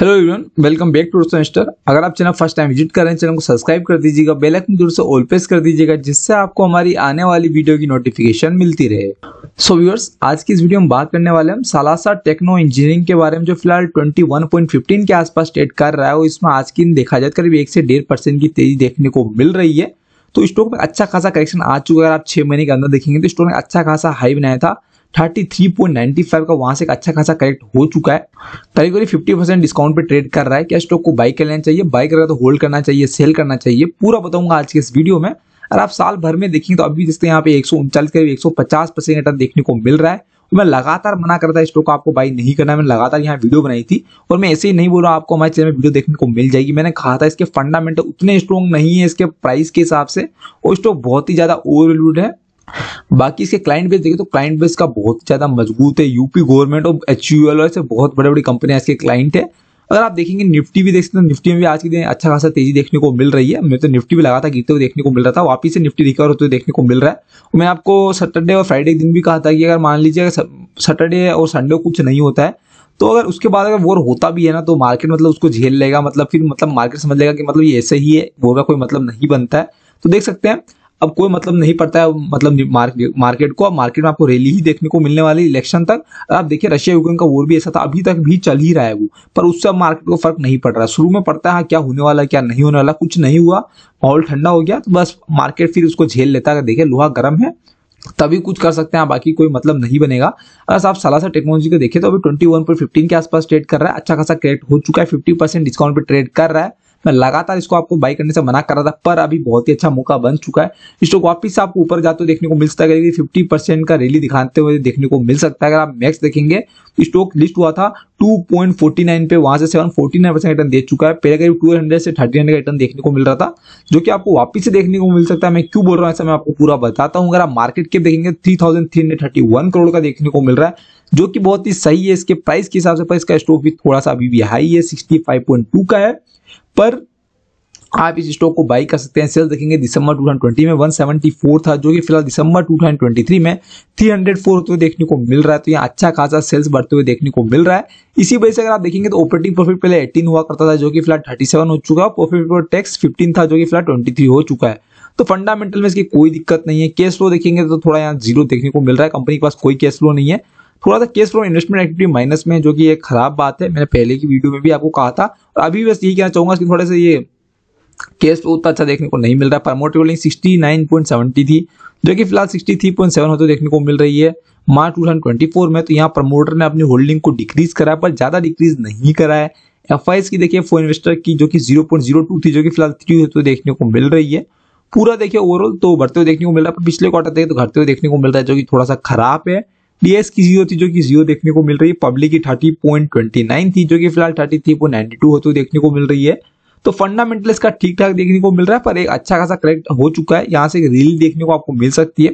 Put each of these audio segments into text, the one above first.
hello everyone welcome back to semester अगर आप channel first time visit कर रहे हैं चैनल को सब्सक्राइब कर दीजिएगा बेल आइकन दूर से ऑल प्रेस कर दीजिएगा जिससे आपको हमारी आने वाली वीडियो की नोटिफिकेशन मिलती रहे सो so व्यूअर्स आज की इस वीडियो में बात करने वाले हम सालासा टेक्नो इंजीनियरिंग के बारे में जो फिलहाल फिफ्टीन के आसपास ट्रेड कर रहा है इसमें आज की दिन देखा जाए तो करीब एक से डेढ़ परसेंट की तेजी देखने को मिल रही है तो स्टॉक में अच्छा खासा करेक्शन आ चुका है अगर आप छह महीने के अंदर देखेंगे तो स्टॉक ने अच्छा खासा हाई बनाया था thirty three point ninety five का वहां से एक अच्छा खासा करेक्ट हो चुका है करीब करीब फिफ्टी परसेंट डिस्काउंट पे ट्रेड कर रहा है क्या स्टॉक को बाई कर लेना चाहिए बाई करेगा तो होल्ड करना चाहिए सेल करना चाहिए पूरा बताऊंगा आज के इस वीडियो में अगर आप साल भर में देखें तो अभी जिसके यहाँ पे एक सौ उनचालीस करीब एक सौ पचास परसेंट रिटर्न देखने को मिल रहा है मैं लगातार मना करता है स्टॉक को आपको बाई नहीं करना मैंने लगातार यहाँ वीडियो बनाई थी और मैं ऐसे ही नहीं बोल रहा आपको हमारे चैनल में वीडियो देखने को मिल जाएगी मैंने कहा था इसके फंडामेंटल उतने स्ट्रॉन्ग नहीं है इसके प्राइस के हिसाब से और स्टॉक बहुत ही ज्यादा ओवर है बाकी इसके क्लाइंट बेस देखिए तो क्लाइंट बेस का बहुत ज़्यादा मजबूत है यूपी गवर्नमेंट और एच यू एल से बहुत बड़ी बड़ी कंपनियां इसके क्लाइंट है अगर आप देखेंगे निफ्टी भी देख सकते हैं निफ्टी में भी आज के दिन अच्छा खासा तेजी देखने को मिल रही है मैं तो निफ्टी भी लगा था गिरते हुए देखने को मिल रहा था वापिस से निफ्टी रिकवर होते हुए देखने को मिल रहा है और मैं आपको सैटरडे और फ्राइडे के दिन भी कहा था कि अगर मान लीजिए सैटरडे और संडे को कुछ नहीं होता है तो अगर उसके बाद अगर वोर होता भी है ना तो मार्केट मतलब उसको झेल लेगा मतलब फिर मतलब मार्केट समझ लेगा कि मतलब ये ऐसे ही है वो का कोई मतलब नहीं बनता है तो देख सकते हैं अब कोई मतलब नहीं पड़ता है मतलब मार्केट को अब मार्केट में आपको रैली ही देखने को मिलने वाली इलेक्शन तक आप देखिए रशिया यूक्रेन का वोर भी ऐसा था अभी तक भी चल ही रहा है वो पर उससे अब मार्केट को फर्क नहीं पड़ रहा शुरू में पड़ता है हाँ, क्या होने वाला क्या नहीं होने वाला कुछ नहीं हुआ माहौल ठंडा हो गया तो बस मार्केट फिर उसको झेल लेता है देखिए लोहा गर्म है तभी कुछ कर सकते हैं हाँ, बाकी कोई मतलब नहीं बनेगा अगर आप सलासा टेक्नोलॉजी को देखें तो अभी ट्वेंटी वन पर फिफ्टीन के आसपास ट्रेड कर रहा है अच्छा खासा क्रेड हो चुका है फिफ्टी परसेंट डिस्काउंट पर ट्रेड कर रहा है मैं लगातार इसको आपको बाई करने से मना कर रहा था पर अभी बहुत ही अच्छा मौका बन चुका है स्टॉक वापिस से आपको ऊपर जाते हुए देखने को मिल सकता है फिफ्टी परसेंट का रैली दिखाते हुए देखने को मिल सकता है अगर आप मैक्स देखेंगे तो स्टॉक लिस्ट हुआ था 2.49 पे वहां से 749 परसेंट रिटर्न दे चुका है पहले करीब 200 से 1300 का रिटर्न देखने को मिल रहा था जो कि आपको वापिस से देखने को मिल सकता है मैं क्यों बोल रहा हूँ ऐसा मैं आपको पूरा बताता हूँ अगर आप मार्केट के देखेंगे 3331 करोड़ का देखने को मिल रहा है जो कि बहुत ही सही है इसके प्राइस के हिसाब से पर इसका स्टॉक भी थोड़ा सा अभी भी हाई है 65.2 का है पर आप इस स्टॉक को बाई कर सकते हैं सेल देखेंगे दिसंबर 2020 में 174 था जो कि फिलहाल दिसंबर 2023 में 304 होते हुए देखने को मिल रहा है तो यहाँ अच्छा खासा सेल्स बढ़ते हुए देखने को मिल रहा है इसी वजह से अगर आप देखेंगे तो ऑपरेटिंग प्रॉफिट पहले 18 हुआ करता था जो कि फिलहाल 37 हो चुका है प्रॉफिट पर टैक्स फिफ्टीन था जो कि फिलहाल ट्वेंटी हो चुका है तो फंडामेंटल में इसकी कोई दिक्कत नहीं है कैश फ्लो देखेंगे तो थोड़ा यहाँ जीरो देखने को मिल रहा है कंपनी के पास कोई कैश फ्लो नहीं है थोड़ा सा cash from investment activity minus में जो कि एक खराब बात है मैंने पहले की वीडियो में भी आपको कहा था और अभी बस यही कहना चाहूंगा कि थोड़ा सा ये केस उतना अच्छा देखने को नहीं मिल रहा promoter holding sixty nine point seventy थी जो कि फिलहाल सिक्सटी थ्री पॉइंट सेवन होते देखने को मिल रही है March two thousand twenty four में तो यहाँ प्रमोटर ने अपनी होल्डिंग को डिक्रीज कराया पर ज्यादा डिक्रीज नहीं करा है एफ की देखिए फोर इन्वेस्टर की जो कि जीरो पॉइंट जीरो टू थी जो कि फिलहाल थ्री होते देखने को मिल रही है पूरा देखिए ओवरऑल तो बढ़ते हुए देखने को मिल रहा है पर पिछले क्वार्टर देखिए तो घटते हुए देखने को मिल रहा है जो कि थोड़ा सा खराब है डीएस की जीरो थी जो कि जीरो देखने को मिल रही है पब्लिक की थर्टी पॉइंट ट्वेंटी नाइन थी जो कि फिलहाल thirty three point ninety two होती देखने को मिल रही है तो फंडामेंटल इसका ठीक ठाक देखने को मिल रहा है पर एक अच्छा खासा करेक्ट हो चुका है यहाँ से रील देखने को आपको मिल सकती है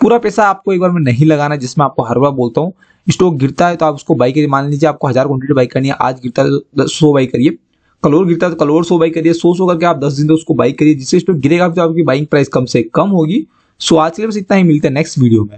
पूरा पैसा आपको एक बार में नहीं लगाना जिसमें आपको हर बार बोलता हूँ स्टॉक गिरता है तो आप उसको बाई करिए मान लीजिए आपको हजार क्वांटिटी बाई करनी है आज गिरता है तो सो बाई करिए कलोर गिरता है तो कलोर सो बाई करिए सो सो करके आप दस दिन तक उसको बाई करिए जिससे स्टॉक गिरेगा तो आपकी बाइंग प्राइस कम से कम होगी सो आज के लिए बस इतना ही मिलता है नेक्स्ट वीडियो में